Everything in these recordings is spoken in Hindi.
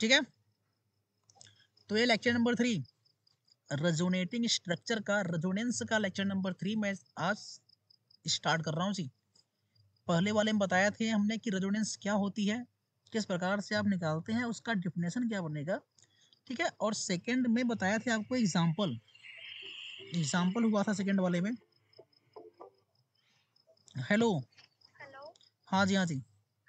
ठीक है तो ये lecture number three resonating structure का रेजोनेंस का लेक्चर नंबर थ्री मैं आज स्टार्ट कर रहा हूँ जी पहले वाले में बताया थे हमने कि रेजोनेंस क्या होती है किस प्रकार से आप निकालते हैं उसका डिफिनेशन क्या बनेगा ठीक है और सेकंड में बताया थे आपको एग्जांपल एग्जांपल हुआ था सेकंड वाले में हेलो हाँ जी हाँ जी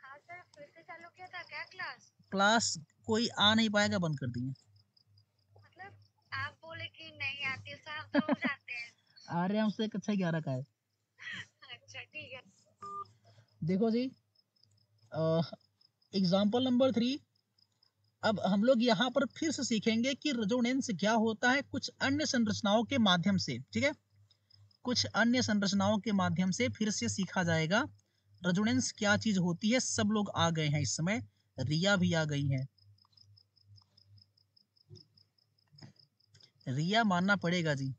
हाँ सर फिर से चालू किया था क्या क्लास क्लास कोई आ नहीं पाएगा बंद कर दिए मतलब आप बोले कि नहीं तो जाते हैं अरे हमसे अच्छा ग्यारह का है अच्छा ठीक है देखो जी एग्जाम्पल नंबर थ्री अब हम लोग यहाँ पर फिर से सीखेंगे कि रजोनेंस क्या होता है कुछ अन्य संरचनाओं के माध्यम से ठीक है कुछ अन्य संरचनाओं के माध्यम से फिर से सीखा जाएगा रजोनेंस क्या चीज़ होती है सब लोग आ गए हैं इस समय रिया भी आ गई हैं रिया मानना पड़ेगा जी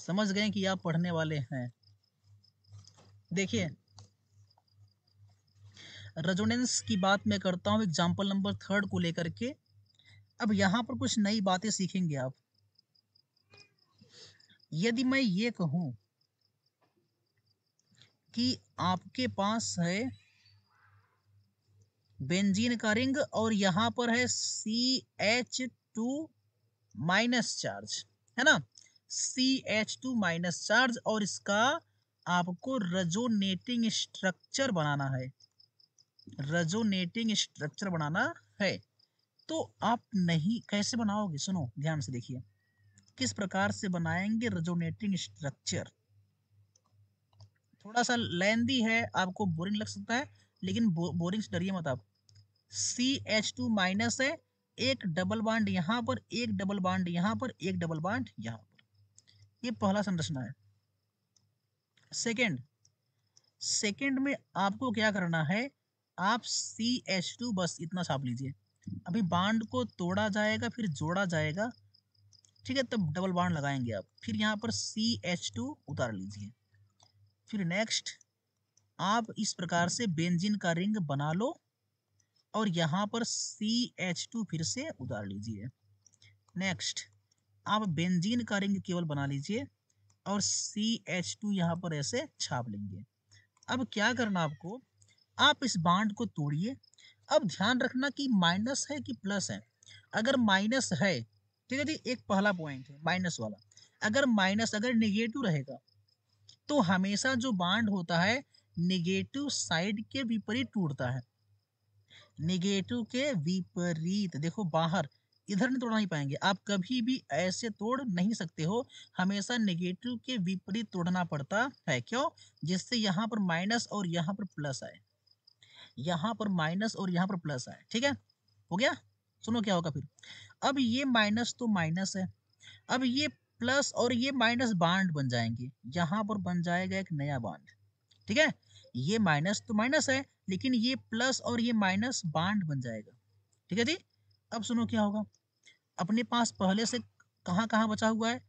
समझ गए कि आप पढ़ने वाले हैं देखिए रेजोनेंस की बात मैं करता हूं एग्जाम्पल नंबर थर्ड को लेकर के अब यहां पर कुछ नई बातें सीखेंगे आप यदि मैं ये कहूं कि आपके पास है बेंजीन का रिंग और यहां पर है C H two minus charge है ना C H two minus charge और इसका आपको रजोनेटिंग स्ट्रक्चर बनाना है रजोनेटिंग स्ट्रक्चर बनाना है तो आप नहीं कैसे बनाओगे सुनो ध्यान से देखिए किस प्रकार से बनाएंगे रजोनेटिंग स्ट्रक्चर थोड़ा सा लेंदी है आपको बोरिंग लग सकता है लेकिन बो, बोरिंग से डरिए मत आप सी एच टू माइनस है एक डबल बांड यहां पर एक डबल बांड यहां पर एक डबल बांड यहां पर ये यह पहला संरचना है सेकेंड सेकेंड में आपको क्या करना है आप सी एच टू बस इतना छाप लीजिए अभी बांड को तोड़ा जाएगा फिर जोड़ा जाएगा ठीक है तब डबल बांड लगाएंगे आप फिर यहाँ पर सी एच टू उतार लीजिए फिर नेक्स्ट आप इस प्रकार से बेंजिन का रिंग बना लो और यहाँ पर सी एच टू फिर से उतार लीजिए नेक्स्ट आप बेंजीन का रिंग केवल बना लीजिए और सी एच टू यहाँ पर ऐसे छाप लेंगे अब क्या करना आपको आप इस बाड को तोड़िए अब ध्यान रखना कि माइनस है कि प्लस है अगर माइनस है ठीक है जी एक पहला पॉइंट है माइनस वाला अगर माइनस अगर निगेटिव रहेगा तो हमेशा जो बाड होता है निगेटिव साइड के विपरीत टूटता है निगेटिव के विपरीत देखो बाहर इधर नहीं तोड़ नहीं पाएंगे आप कभी भी ऐसे तोड़ नहीं सकते हो हमेशा नेगेटिव के विपरीत तोड़ना पड़ता है क्यों जिससे यहाँ पर माइनस और यहाँ पर प्लस आए यहाँ पर माइनस और यहाँ पर प्लस आए ठीक है हो गया सुनो क्या होगा फिर अब ये माइनस तो माइनस है अब ये प्लस और ये माइनस बांड बन जाएंगे यहाँ पर बन जाएगा एक नया बांड ठीक है ये माइनस तो माइनस है लेकिन ये प्लस और ये माइनस बांड बन जाएगा ठीक है जी अब सुनो क्या होगा अपने पास पहले से कहाँ कहाँ बचा हुआ है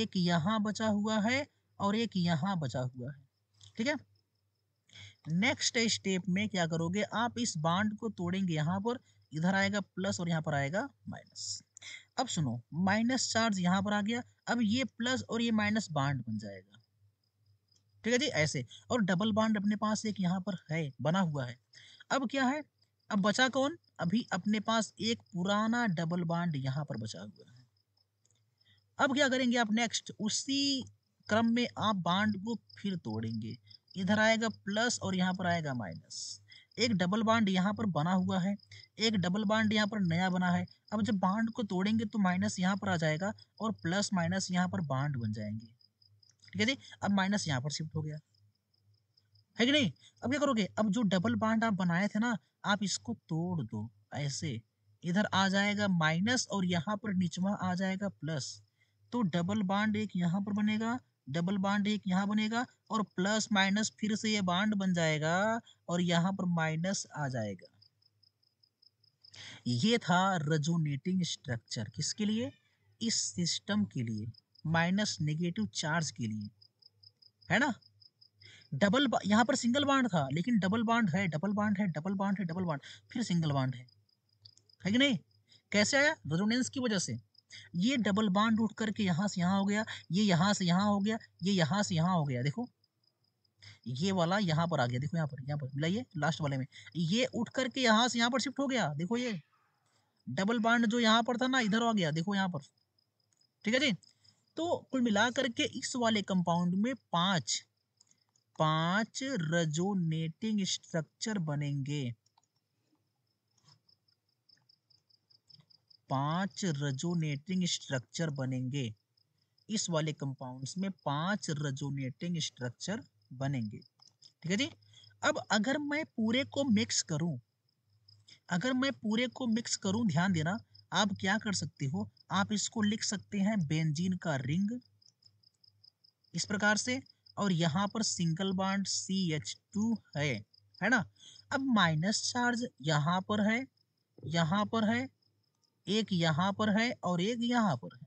एक यहाँ बचा हुआ है और एक यहाँ बचा हुआ है ठीक है नेक्स्ट स्टेप में क्या करोगे आप इस बांड को तोड़ेंगे यहाँ पर इधर आएगा प्लस और यहाँ पर आएगा माइनस अब सुनो माइनस चार्ज यहाँ पर आ गया अब ये प्लस और ये माइनस बांड बन जाएगा ठीक है जी ऐसे और डबल बॉन्ड अपने पास एक यहाँ पर है बना हुआ है अब क्या है अब बचा कौन अभी अपने पास एक पुराना डबल बॉन्ड यहाँ पर बचा हुआ है अब क्या करेंगे आप नेक्स्ट उसी क्रम में आप बाड को फिर तोड़ेंगे इधर आएगा प्लस और यहाँ पर आएगा माइनस एक डबल बाड यहाँ पर बना हुआ है एक डबल बाड यहाँ पर नया बना है अब जब बाड को तोड़ेंगे तो माइनस यहाँ पर आ जाएगा और प्लस माइनस यहाँ पर बाड बन जाएंगे ठीक है जी अब माइनस यहाँ पर शिफ्ट हो गया है कि नहीं अब क्या करोगे अब जो डबल बाड आप बनाए थे ना आप इसको तोड़ दो ऐसे इधर आ जाएगा माइनस और यहाँ पर निचवा आ जाएगा प्लस तो डबल बाड एक यहाँ पर बनेगा डबल बाड एक यहाँ बनेगा और प्लस माइनस फिर से ये बाड बन जाएगा और यहाँ पर माइनस आ जाएगा ये था रेजोनेटिंग स्ट्रक्चर किसके लिए इस सिस्टम के लिए माइनस नेगेटिव चार्ज के लिए है ना डबल यहाँ पर सिंगल बाड था लेकिन डबल बाड है डबल बाड है डबल बाड है डबल बाड फिर सिंगल बाड है है कि नहीं कैसे आया रेजोनेंस की वजह से ये डबल बाड उठ करके यहाँ से यहाँ हो गया ये यहाँ से यहाँ हो गया ये यहाँ से यहाँ हो गया देखो ये वाला यहाँ पर आ गया देखो यहाँ पर यहाँ पर मिलाइए लास्ट वाले में ये उठ करके यहाँ से यहाँ पर शिफ्ट हो गया देखो ये डबल बाड जो यहाँ पर था ना इधर आ गया देखो यहाँ पर ठीक है जी तो कुल मिलाकर के इस वाले कंपाउंड में पांच पांच रजोनेटिंग स्ट्रक्चर बनेंगे पांच रजोनेटिंग स्ट्रक्चर बनेंगे इस वाले कंपाउंड्स में पांच रजोनेटिंग स्ट्रक्चर बनेंगे ठीक है जी अब अगर मैं पूरे को मिक्स करूं अगर मैं पूरे को मिक्स करूं ध्यान देना आप क्या कर सकते हो आप इसको लिख सकते हैं बेंजीन का रिंग इस प्रकार से और यहाँ पर single bond C H two है है ना अब माइनस चार्ज यहाँ पर है यहाँ पर है एक यहाँ पर है और एक यहाँ पर है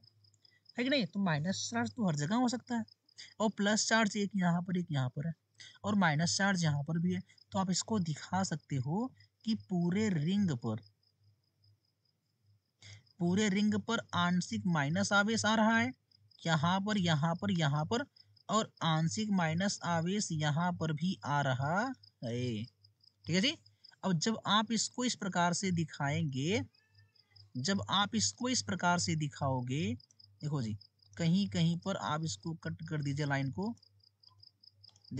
है कि नहीं तो माइनस चार्ज तो हर जगह हो सकता है और प्लस चार्ज एक यहाँ पर एक यहाँ पर है और माइनस चार्ज यहाँ पर भी है तो आप इसको दिखा सकते हो कि पूरे रिंग पर पूरे रिंग पर आंशिक माइनस आवेश आ रहा है यहाँ पर यहाँ पर यहाँ पर और आंशिक माइनस आवेश यहाँ पर भी आ रहा है ठीक है जी अब जब आप इसको इस प्रकार से दिखाएंगे जब आप इसको इस प्रकार से दिखाओगे देखो जी कहीं कहीं पर आप इसको कट कर दीजिए लाइन को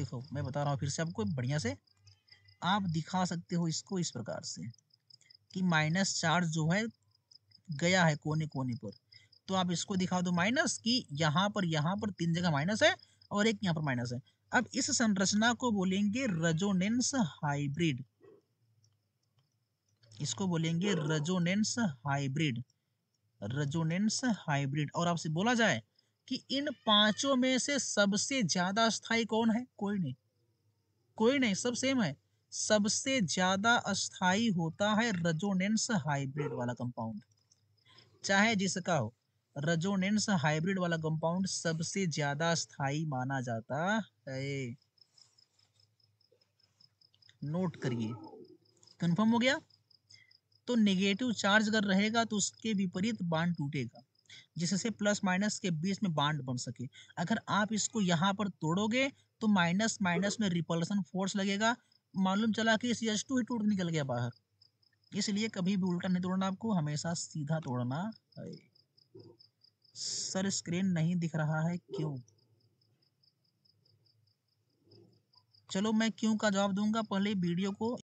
देखो मैं बता रहा हूँ फिर से आपको बढ़िया से आप दिखा सकते हो इसको इस प्रकार से कि माइनस चार्ज जो है गया है कोने कोने पर तो आप इसको दिखा दो तो माइनस कि यहाँ पर यहाँ पर तीन जगह माइनस है और एक यहाँ पर माइनस है अब इस संरचना को बोलेंगे रजोनेंस हाइब्रिड इसको बोलेंगे रजोनेंस हाइब्रिड रजोनेंस हाइब्रिड और आपसे बोला जाए कि इन पांचों में से सबसे ज्यादा अस्थाई कौन है कोई नहीं कोई नहीं सब सेम है सबसे ज्यादा अस्थाई होता है रजोनेंस हाइब्रिड वाला कंपाउंड चाहे जिसका हो रजोनेंस हाइब्रिड वाला कंपाउंड सबसे ज्यादा स्थाई माना जाता है नोट करिए कंफर्म हो गया तो नेगेटिव चार्ज अगर रहेगा तो उसके विपरीत बांड टूटेगा जिससे प्लस माइनस के बीच में बांड बन सके अगर आप इसको यहाँ पर तोड़ोगे तो माइनस माइनस में रिपल्सन फोर्स लगेगा मालूम चला कि टू ही टूट निकल गया बाहर इसलिए कभी भी उल्टा नहीं तोड़ना आपको हमेशा सीधा तोड़ना है सर स्क्रीन नहीं दिख रहा है क्यों चलो मैं क्यों का जवाब दूंगा पहले वीडियो को